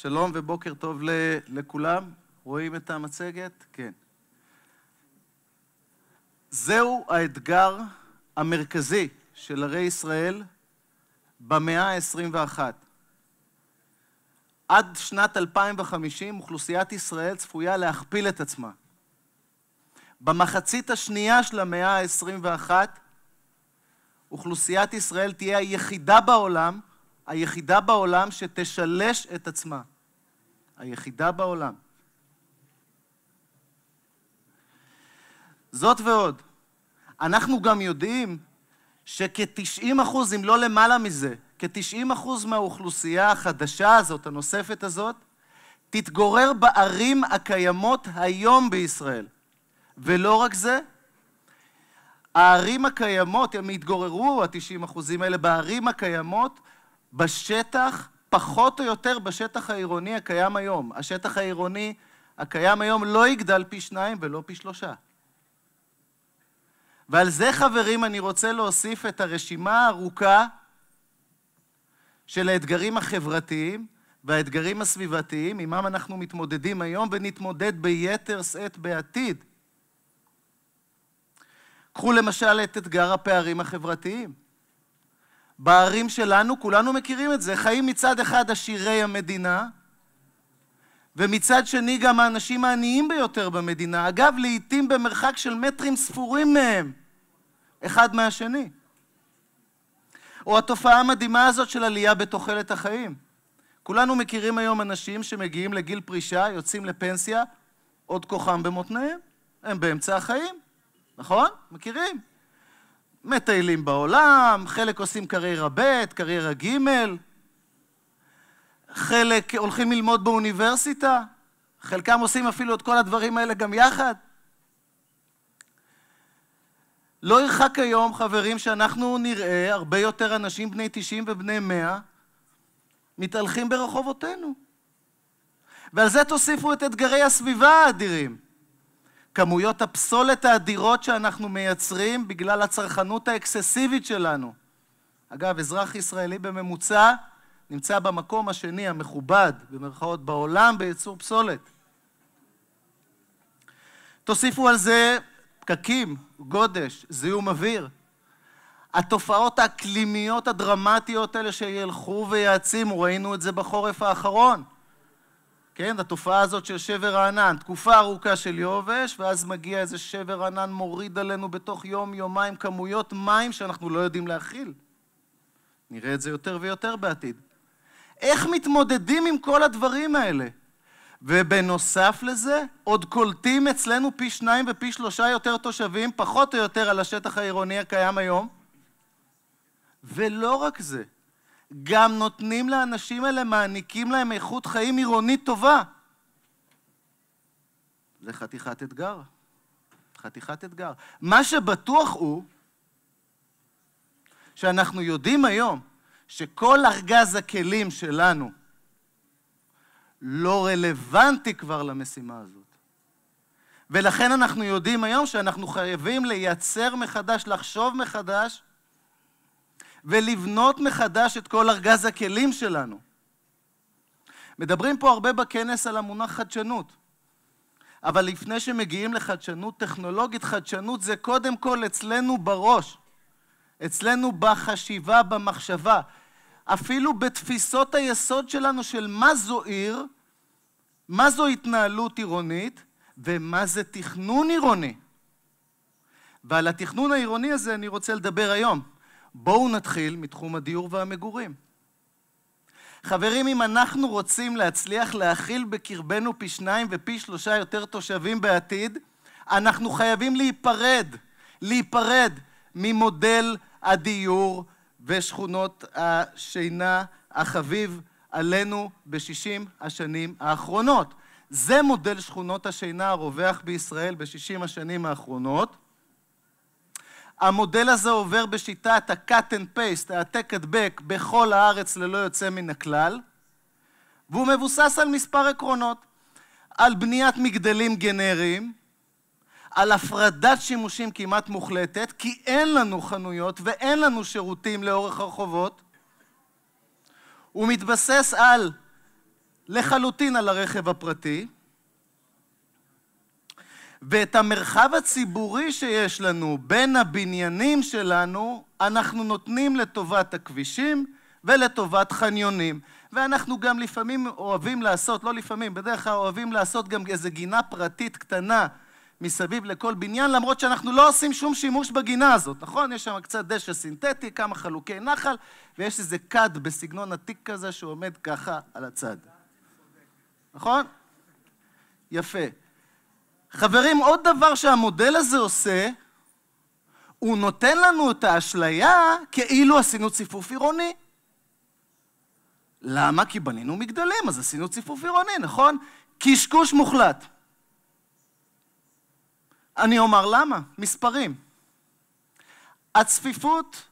שלום ובוקר טוב לכולם. רואים את המצגת? כן. זהו האתגר המרכזי של ערי ישראל במאה ה-21. עד שנת 2050 אוכלוסיית ישראל צפויה להכפיל את עצמה. במחצית השנייה של המאה ה-21 אוכלוסיית ישראל תהיה היחידה בעולם היחידה בעולם שתשלש את עצמה. היחידה בעולם. זאת ועוד, אנחנו גם יודעים שכ-90 אחוז, אם לא למעלה מזה, כ-90 אחוז מהאוכלוסייה החדשה הזאת, הנוספת הזאת, תתגורר בערים הקיימות היום בישראל. ולא רק זה, הערים הקיימות, הם יתגוררו, ה-90 אחוזים האלה, בערים הקיימות, בשטח, פחות או יותר בשטח העירוני הקיים היום. השטח העירוני הקיים היום לא יגדל פי שניים ולא פי שלושה. ועל זה, חברים, אני רוצה להוסיף את הרשימה הארוכה של האתגרים החברתיים והאתגרים הסביבתיים, עמם אנחנו מתמודדים היום ונתמודד ביתר שאת בעתיד. קחו למשל את אתגר הפערים החברתיים. בערים שלנו, כולנו מכירים את זה, חיים מצד אחד עשירי המדינה, ומצד שני גם האנשים העניים ביותר במדינה, אגב, לעיתים במרחק של מטרים ספורים מהם, אחד מהשני. או התופעה המדהימה הזאת של עלייה בתוחלת החיים. כולנו מכירים היום אנשים שמגיעים לגיל פרישה, יוצאים לפנסיה, עוד כוחם במותניהם, הם באמצע החיים, נכון? מכירים. מטיילים בעולם, חלק עושים קריירה ב', קריירה ג', חלק הולכים ללמוד באוניברסיטה, חלקם עושים אפילו את כל הדברים האלה גם יחד. לא ירחק היום, חברים, שאנחנו נראה הרבה יותר אנשים בני 90 ובני 100 מתהלכים ברחובותינו. ועל זה תוסיפו את אתגרי הסביבה האדירים. כמויות הפסולת האדירות שאנחנו מייצרים בגלל הצרכנות האקססיבית שלנו. אגב, אזרח ישראלי בממוצע נמצא במקום השני המכובד, במרכאות, בעולם בייצור פסולת. תוסיפו על זה פקקים, גודש, זיהום אוויר. התופעות האקלימיות הדרמטיות האלה שילכו ויעצימו, ראינו את זה בחורף האחרון. כן, התופעה הזאת של שבר הענן, תקופה ארוכה של יובש, ואז מגיע איזה שבר ענן מוריד עלינו בתוך יום-יומיים כמויות מים שאנחנו לא יודעים להכיל. נראה את זה יותר ויותר בעתיד. איך מתמודדים עם כל הדברים האלה? ובנוסף לזה, עוד קולטים אצלנו פי שניים ופי שלושה יותר תושבים, פחות או יותר על השטח העירוני הקיים היום. ולא רק זה, גם נותנים לאנשים האלה, מעניקים להם איכות חיים עירונית טובה. זה חתיכת אתגר. חתיכת אתגר. מה שבטוח הוא שאנחנו יודעים היום שכל ארגז הכלים שלנו לא רלוונטי כבר למשימה הזאת. ולכן אנחנו יודעים היום שאנחנו חייבים לייצר מחדש, לחשוב מחדש, ולבנות מחדש את כל ארגז הכלים שלנו. מדברים פה הרבה בכנס על המונח חדשנות, אבל לפני שמגיעים לחדשנות טכנולוגית, חדשנות זה קודם כל אצלנו בראש, אצלנו בחשיבה, במחשבה, אפילו בתפיסות היסוד שלנו של מה זו עיר, מה זו התנהלות עירונית ומה זה תכנון עירוני. ועל התכנון העירוני הזה אני רוצה לדבר היום. בואו נתחיל מתחום הדיור והמגורים. חברים, אם אנחנו רוצים להצליח להכיל בקרבנו פי שניים ופי שלושה יותר תושבים בעתיד, אנחנו חייבים להיפרד, להיפרד ממודל הדיור ושכונות השינה החביב עלינו בשישים השנים האחרונות. זה מודל שכונות השינה הרווח בישראל בשישים השנים האחרונות. המודל הזה עובר בשיטת ה-cut and paste, העתק הדבק, בכל הארץ ללא יוצא מן הכלל, והוא מבוסס על מספר עקרונות. על בניית מגדלים גנריים, על הפרדת שימושים כמעט מוחלטת, כי אין לנו חנויות ואין לנו שירותים לאורך הרחובות. הוא מתבסס על, לחלוטין על הרכב הפרטי, ואת המרחב הציבורי שיש לנו בין הבניינים שלנו, אנחנו נותנים לטובת הכבישים ולטובת חניונים. ואנחנו גם לפעמים אוהבים לעשות, לא לפעמים, בדרך כלל אוהבים לעשות גם איזו גינה פרטית קטנה מסביב לכל בניין, למרות שאנחנו לא עושים שום שימוש בגינה הזאת, נכון? יש שם קצת דשא סינתטי, כמה חלוקי נחל, ויש איזה כד בסגנון עתיק כזה שעומד ככה על הצד. נכון? יפה. חברים, עוד דבר שהמודל הזה עושה, הוא נותן לנו את האשליה כאילו עשינו ציפוף עירוני. למה? כי בנינו מגדלים, אז עשינו ציפוף עירוני, נכון? קשקוש מוחלט. אני אומר למה, מספרים. הצפיפות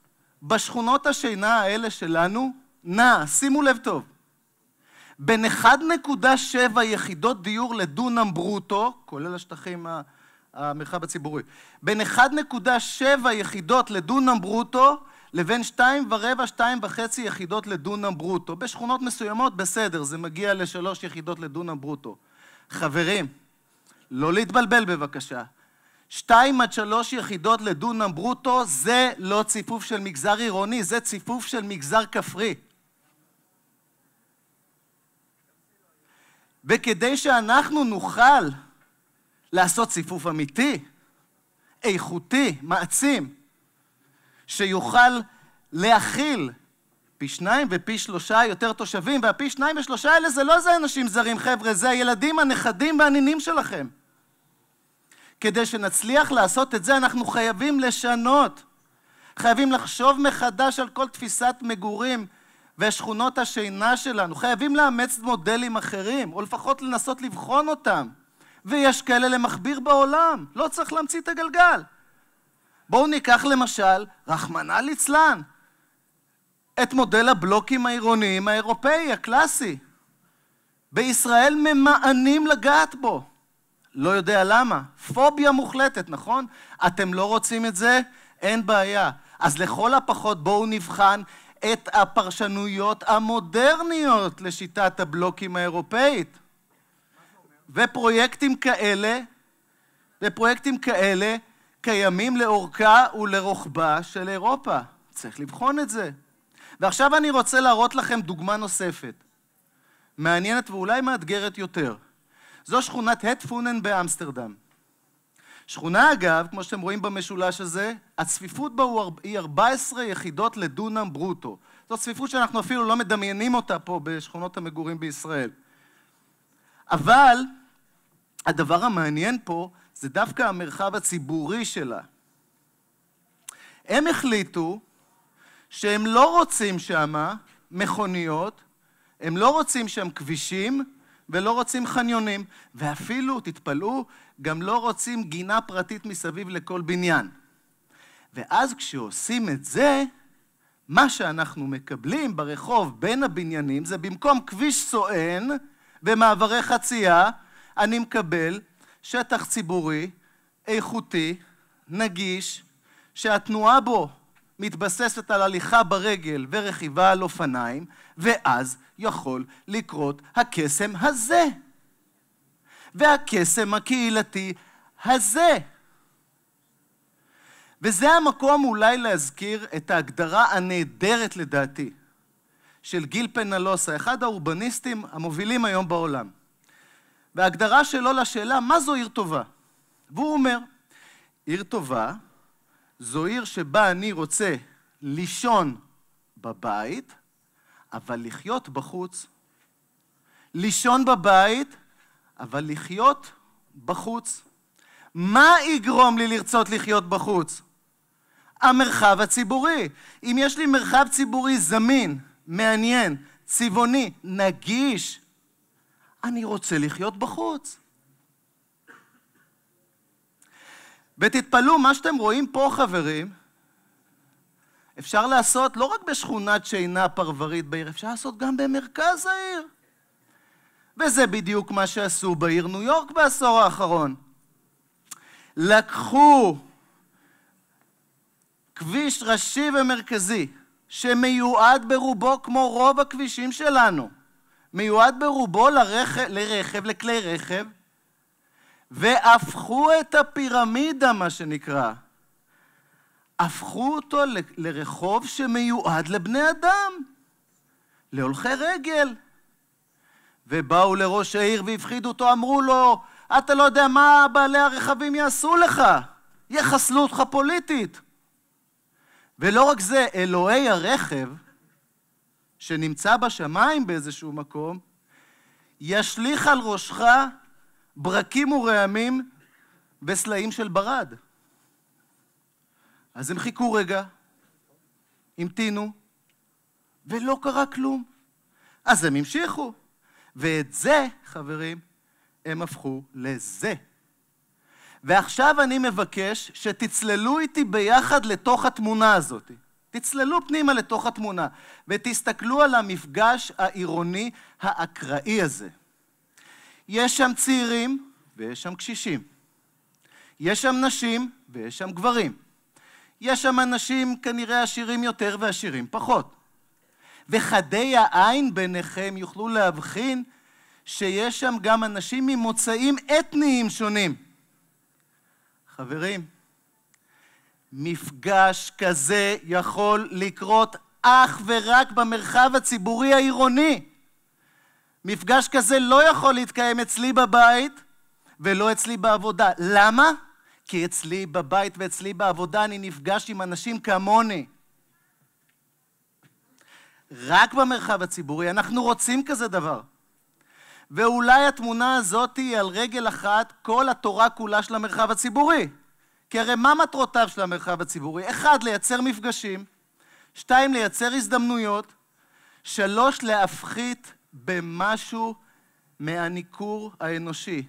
בשכונות השינה האלה שלנו נעה, שימו לב טוב, בין 1.7 יחידות דיור לדונם ברוטו, כולל השטחים, המרחב הציבורי, בין 1.7 יחידות לדונם ברוטו לבין 2.4, 2.5 יחידות לדונם ברוטו. בשכונות מסוימות, בסדר, זה מגיע לשלוש יחידות לדונם ברוטו. חברים, לא להתבלבל בבקשה. 2 עד 3 יחידות לדונם ברוטו זה לא ציפוף של מגזר עירוני, זה ציפוף של מגזר כפרי. וכדי שאנחנו נוכל לעשות ציפוף אמיתי, איכותי, מעצים, שיוכל להכיל פי שניים ופי שלושה יותר תושבים, והפי שניים ושלושה האלה זה לא איזה אנשים זרים, חבר'ה, זה הילדים, הנכדים והנינים שלכם. כדי שנצליח לעשות את זה, אנחנו חייבים לשנות. חייבים לחשוב מחדש על כל תפיסת מגורים, ושכונות השינה שלנו. חייבים לאמץ מודלים אחרים, או לפחות לנסות לבחון אותם. ויש כאלה למכביר בעולם, לא צריך להמציא את הגלגל. בואו ניקח למשל, רחמנא ליצלן, את מודל הבלוקים העירוניים האירופאי, הקלאסי. בישראל ממאנים לגעת בו. לא יודע למה. פוביה מוחלטת, נכון? אתם לא רוצים את זה? אין בעיה. אז לכל הפחות בואו נבחן את הפרשנויות המודרניות לשיטת הבלוקים האירופאית. ופרויקטים כאלה, ופרויקטים כאלה קיימים לאורכה ולרוחבה של אירופה. צריך לבחון את זה. ועכשיו אני רוצה להראות לכם דוגמה נוספת, מעניינת ואולי מאתגרת יותר. זו שכונת הטפונן באמסטרדם. שכונה, אגב, כמו שאתם רואים במשולש הזה, הצפיפות בה היא 14 יחידות לדונם ברוטו. זו צפיפות שאנחנו אפילו לא מדמיינים אותה פה בשכונות המגורים בישראל. אבל הדבר המעניין פה זה דווקא המרחב הציבורי שלה. הם החליטו שהם לא רוצים שמה מכוניות, הם לא רוצים שם כבישים, ולא רוצים חניונים, ואפילו, תתפלאו, גם לא רוצים גינה פרטית מסביב לכל בניין. ואז כשעושים את זה, מה שאנחנו מקבלים ברחוב בין הבניינים זה במקום כביש סואן ומעברי חצייה, אני מקבל שטח ציבורי, איכותי, נגיש, שהתנועה בו מתבססת על הליכה ברגל ורכיבה על אופניים, ואז יכול לקרות הקסם הזה. והקסם הקהילתי הזה. וזה המקום אולי להזכיר את ההגדרה הנהדרת לדעתי של גיל פנלוסה, אחד האורבניסטים המובילים היום בעולם. וההגדרה שלו לשאלה מה זו עיר טובה. והוא אומר, עיר טובה זו עיר שבה אני רוצה לישון בבית, אבל לחיות בחוץ. לישון בבית, אבל לחיות בחוץ. מה יגרום לי לרצות לחיות בחוץ? המרחב הציבורי. אם יש לי מרחב ציבורי זמין, מעניין, צבעוני, נגיש, אני רוצה לחיות בחוץ. ותתפלאו, מה שאתם רואים פה, חברים, אפשר לעשות לא רק בשכונת שינה פרברית בעיר, אפשר לעשות גם במרכז העיר. וזה בדיוק מה שעשו בעיר ניו יורק בעשור האחרון. לקחו כביש ראשי ומרכזי, שמיועד ברובו, כמו רוב הכבישים שלנו, מיועד ברובו לרכב, לרכב לכלי רכב, והפכו את הפירמידה, מה שנקרא, הפכו אותו לרחוב שמיועד לבני אדם, להולכי רגל. ובאו לראש העיר והפחידו אותו, אמרו לו, אתה לא יודע מה בעלי הרכבים יעשו לך, יחסלו אותך פוליטית. ולא רק זה, אלוהי הרכב, שנמצא בשמיים באיזשהו מקום, ישליך על ראשך ברקים ורעמים וסלעים של ברד. אז הם חיכו רגע, המתינו, ולא קרה כלום. אז הם המשיכו. ואת זה, חברים, הם הפכו לזה. ועכשיו אני מבקש שתצללו איתי ביחד לתוך התמונה הזאת. תצללו פנימה לתוך התמונה ותסתכלו על המפגש העירוני האקראי הזה. יש שם צעירים ויש שם קשישים. יש שם נשים ויש שם גברים. יש שם אנשים כנראה עשירים יותר ועשירים פחות. וחדי העין ביניכם יוכלו להבחין שיש שם גם אנשים ממוצאים אתניים שונים. חברים, מפגש כזה יכול לקרות אך ורק במרחב הציבורי העירוני. מפגש כזה לא יכול להתקיים אצלי בבית ולא אצלי בעבודה. למה? כי אצלי בבית ואצלי בעבודה אני נפגש עם אנשים כמוני. רק במרחב הציבורי, אנחנו רוצים כזה דבר. ואולי התמונה הזאת היא על רגל אחת כל התורה כולה של המרחב הציבורי. כי הרי מה מטרותיו של המרחב הציבורי? אחד, לייצר מפגשים, שתיים, לייצר הזדמנויות, שלוש, להפחית במשהו מהניכור האנושי.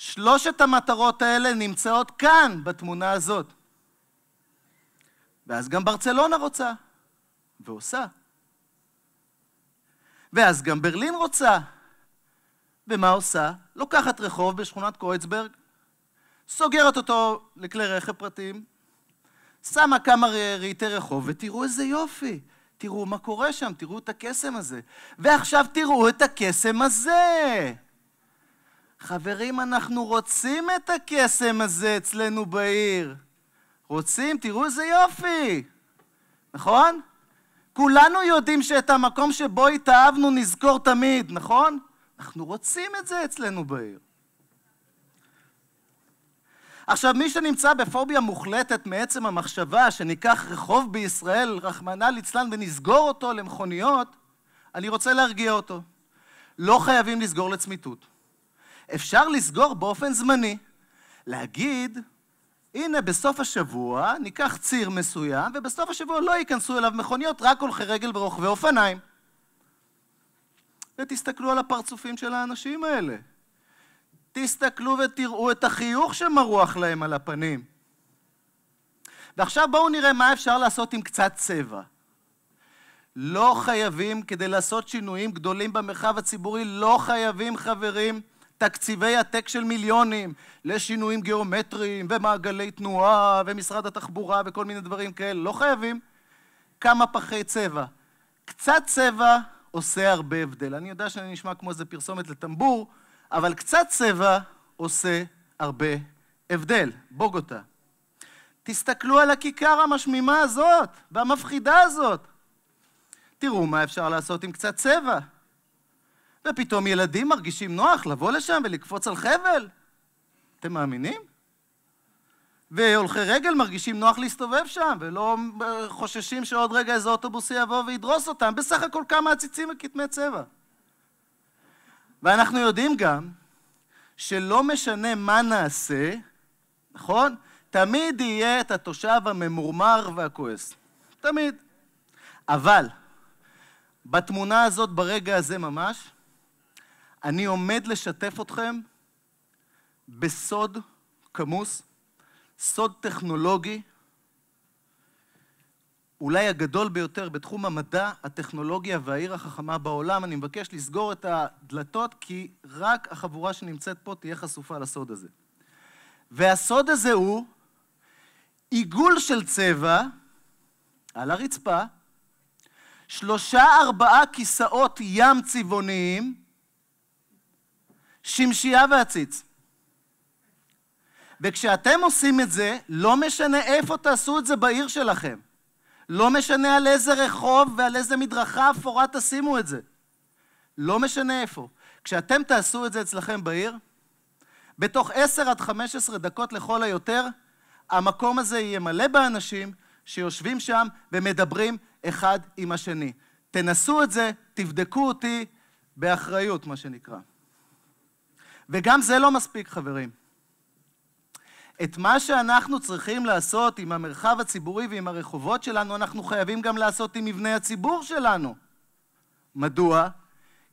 שלושת המטרות האלה נמצאות כאן, בתמונה הזאת. ואז גם ברצלונה רוצה, ועושה. ואז גם ברלין רוצה, ומה עושה? לוקחת רחוב בשכונת קרויצברג, סוגרת אותו לכלי רכב פרטיים, שמה כמה רהיטי רחוב, ותראו איזה יופי. תראו מה קורה שם, תראו את הקסם הזה. ועכשיו תראו את הקסם הזה. חברים, אנחנו רוצים את הקסם הזה אצלנו בעיר. רוצים? תראו איזה יופי. נכון? כולנו יודעים שאת המקום שבו התאהבנו נזכור תמיד, נכון? אנחנו רוצים את זה אצלנו בעיר. עכשיו, מי שנמצא בפוביה מוחלטת מעצם המחשבה שניקח רחוב בישראל, רחמנא ליצלן, ונסגור אותו למכוניות, אני רוצה להרגיע אותו. לא חייבים לסגור לצמיתות. אפשר לסגור באופן זמני. להגיד, הנה, בסוף השבוע ניקח ציר מסוים, ובסוף השבוע לא ייכנסו אליו מכוניות, רק הולכי רגל ורוכבי אופניים. ותסתכלו על הפרצופים של האנשים האלה. תסתכלו ותראו את החיוך שמרוח להם על הפנים. ועכשיו בואו נראה מה אפשר לעשות עם קצת צבע. לא חייבים, כדי לעשות שינויים גדולים במרחב הציבורי, לא חייבים, חברים, תקציבי עתק של מיליונים לשינויים גיאומטריים ומעגלי תנועה ומשרד התחבורה וכל מיני דברים כאלה, לא חייבים. כמה פחי צבע. קצת צבע עושה הרבה הבדל. אני יודע שאני נשמע כמו איזה פרסומת לטמבור, אבל קצת צבע עושה הרבה הבדל. בוגוטה. תסתכלו על הכיכר המשמימה הזאת והמפחידה הזאת. תראו מה אפשר לעשות עם קצת צבע. ופתאום ילדים מרגישים נוח לבוא לשם ולקפוץ על חבל. אתם מאמינים? והולכי רגל מרגישים נוח להסתובב שם, ולא חוששים שעוד רגע איזה אוטובוס יבוא וידרוס אותם, בסך הכל כמה עציצים וכתמי צבע. ואנחנו יודעים גם שלא משנה מה נעשה, נכון? תמיד יהיה את התושב הממורמר והכועס. תמיד. אבל בתמונה הזאת, ברגע הזה ממש, אני עומד לשתף אתכם בסוד כמוס, סוד טכנולוגי, אולי הגדול ביותר בתחום המדע, הטכנולוגיה והעיר החכמה בעולם. אני מבקש לסגור את הדלתות, כי רק החבורה שנמצאת פה תהיה חשופה לסוד הזה. והסוד הזה הוא עיגול של צבע על הרצפה, שלושה ארבעה כיסאות ים צבעוניים, שמשייה ועציץ. וכשאתם עושים את זה, לא משנה איפה תעשו את זה בעיר שלכם. לא משנה על איזה רחוב ועל איזה מדרכה אפורה תשימו את זה. לא משנה איפה. כשאתם תעשו את זה אצלכם בעיר, בתוך 10 עד 15 דקות לכל היותר, המקום הזה יהיה מלא באנשים שיושבים שם ומדברים אחד עם השני. תנסו את זה, תבדקו אותי באחריות, מה שנקרא. וגם זה לא מספיק, חברים. את מה שאנחנו צריכים לעשות עם המרחב הציבורי ועם הרחובות שלנו, אנחנו חייבים גם לעשות עם מבנה הציבור שלנו. מדוע?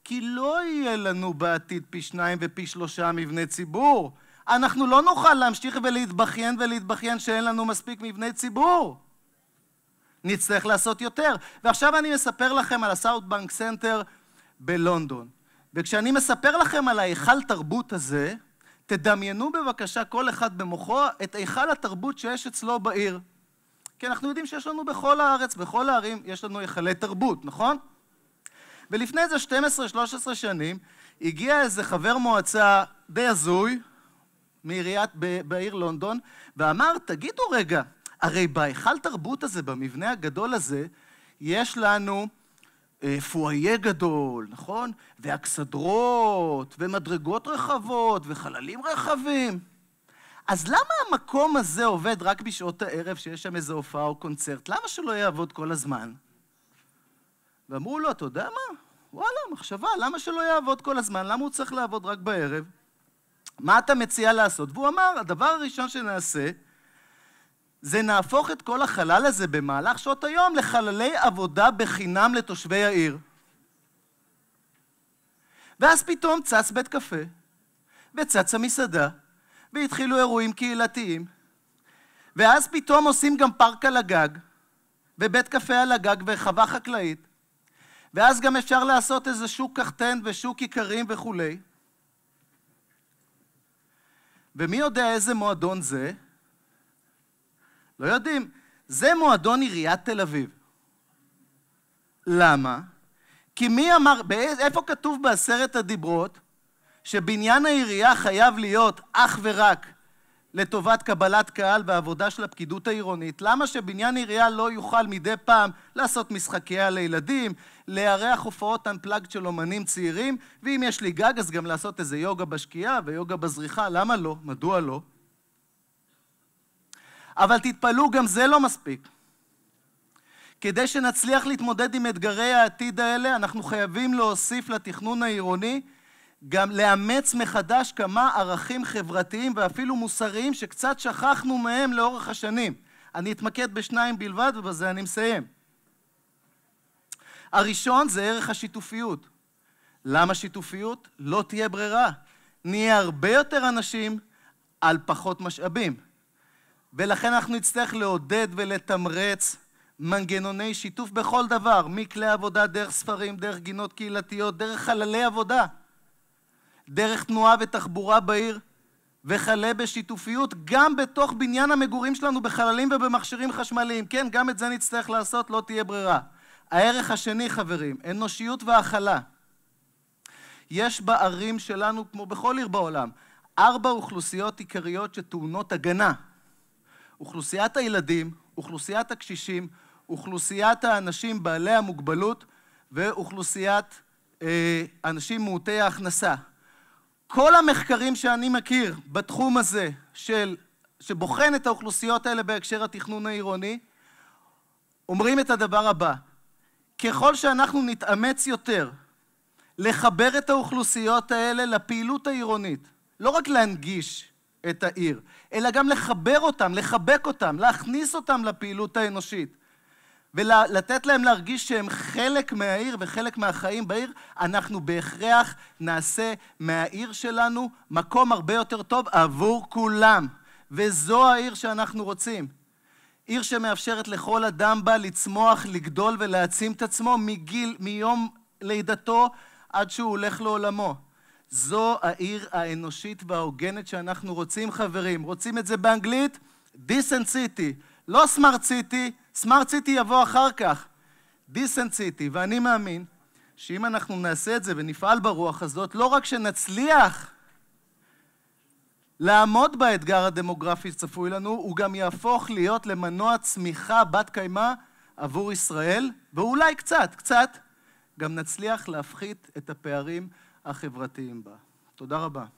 כי לא יהיה לנו בעתיד פי שניים ופי שלושה מבני ציבור. אנחנו לא נוכל להמשיך ולהתבכיין ולהתבכיין שאין לנו מספיק מבני ציבור. נצטרך לעשות יותר. ועכשיו אני מספר לכם על הסאוטבנק סנטר בלונדון. וכשאני מספר לכם על ההיכל תרבות הזה, תדמיינו בבקשה כל אחד במוחו את היכל התרבות שיש אצלו בעיר. כי אנחנו יודעים שיש לנו בכל הארץ, בכל הערים, יש לנו היכלי תרבות, נכון? ולפני איזה 12-13 שנים, הגיע איזה חבר מועצה די הזוי, מעיריית, בעיר לונדון, ואמר, תגידו רגע, הרי בהיכל תרבות הזה, במבנה הגדול הזה, יש לנו אה, פואיה גדול, נכון? ואכסדרות, ומדרגות רחבות, וחללים רחבים. אז למה המקום הזה עובד רק בשעות הערב, שיש שם איזו הופעה או קונצרט? למה שלא יעבוד כל הזמן? ואמרו לו, אתה יודע מה? וואלה, מחשבה, למה שלא יעבוד כל הזמן? למה הוא צריך לעבוד רק בערב? מה אתה מציע לעשות? והוא אמר, הדבר הראשון שנעשה, זה נהפוך את כל החלל הזה במהלך שעות היום לחללי עבודה בחינם לתושבי העיר. ואז פתאום צץ בית קפה, וצץ המסעדה, והתחילו אירועים קהילתיים, ואז פתאום עושים גם פארק על הגג, ובית קפה על הגג וחווה חקלאית, ואז גם אפשר לעשות איזה שוק קחטן ושוק איכרים וכולי. ומי יודע איזה מועדון זה? לא יודעים. זה מועדון עיריית תל אביב. למה? כי מי אמר, באיזה, איפה כתוב בעשרת הדיברות שבניין העירייה חייב להיות אך ורק לטובת קבלת קהל ועבודה של הפקידות העירונית? למה שבניין עירייה לא יוכל מדי פעם לעשות משחקיה לילדים, לארח הופעות אנפלאגד של אומנים צעירים, ואם יש לי גג אז גם לעשות איזה יוגה בשקיעה ויוגה בזריחה? למה לא? מדוע לא? אבל תתפלאו, גם זה לא מספיק. כדי שנצליח להתמודד עם אתגרי העתיד האלה, אנחנו חייבים להוסיף לתכנון העירוני גם לאמץ מחדש כמה ערכים חברתיים ואפילו מוסריים שקצת שכחנו מהם לאורך השנים. אני אתמקד בשניים בלבד ובזה אני מסיים. הראשון זה ערך השיתופיות. למה שיתופיות? לא תהיה ברירה. נהיה הרבה יותר אנשים על פחות משאבים. ולכן אנחנו נצטרך לעודד ולתמרץ מנגנוני שיתוף בכל דבר, מכלי עבודה, דרך ספרים, דרך גינות קהילתיות, דרך חללי עבודה, דרך תנועה ותחבורה בעיר, וכלה בשיתופיות גם בתוך בניין המגורים שלנו בחללים ובמכשירים חשמליים. כן, גם את זה נצטרך לעשות, לא תהיה ברירה. הערך השני, חברים, אנושיות והכלה. יש בערים שלנו, כמו בכל עיר בעולם, ארבע אוכלוסיות עיקריות שטעונות הגנה. אוכלוסיית הילדים, אוכלוסיית הקשישים, אוכלוסיית האנשים בעלי המוגבלות ואוכלוסיית אה, אנשים מעוטי ההכנסה. כל המחקרים שאני מכיר בתחום הזה של, שבוחן את האוכלוסיות האלה בהקשר התכנון העירוני, אומרים את הדבר הבא: ככל שאנחנו נתאמץ יותר לחבר את האוכלוסיות האלה לפעילות העירונית, לא רק להנגיש, את העיר, אלא גם לחבר אותם, לחבק אותם, להכניס אותם לפעילות האנושית. ולתת להם להרגיש שהם חלק מהעיר וחלק מהחיים בעיר, אנחנו בהכרח נעשה מהעיר שלנו מקום הרבה יותר טוב עבור כולם. וזו העיר שאנחנו רוצים. עיר שמאפשרת לכל אדם בה לצמוח, לגדול ולהעצים את עצמו מגיל, מיום לידתו עד שהוא הולך לעולמו. זו העיר האנושית וההוגנת שאנחנו רוצים, חברים. רוצים את זה באנגלית? decent city. לא smart city, smart city יבוא אחר כך. decent city. ואני מאמין שאם אנחנו נעשה את זה ונפעל ברוח הזאת, לא רק שנצליח לעמוד באתגר הדמוגרפי שצפוי לנו, הוא גם יהפוך להיות למנוע צמיחה בת קיימא עבור ישראל, ואולי קצת, קצת, גם נצליח להפחית את הפערים החברתיים בה. תודה רבה.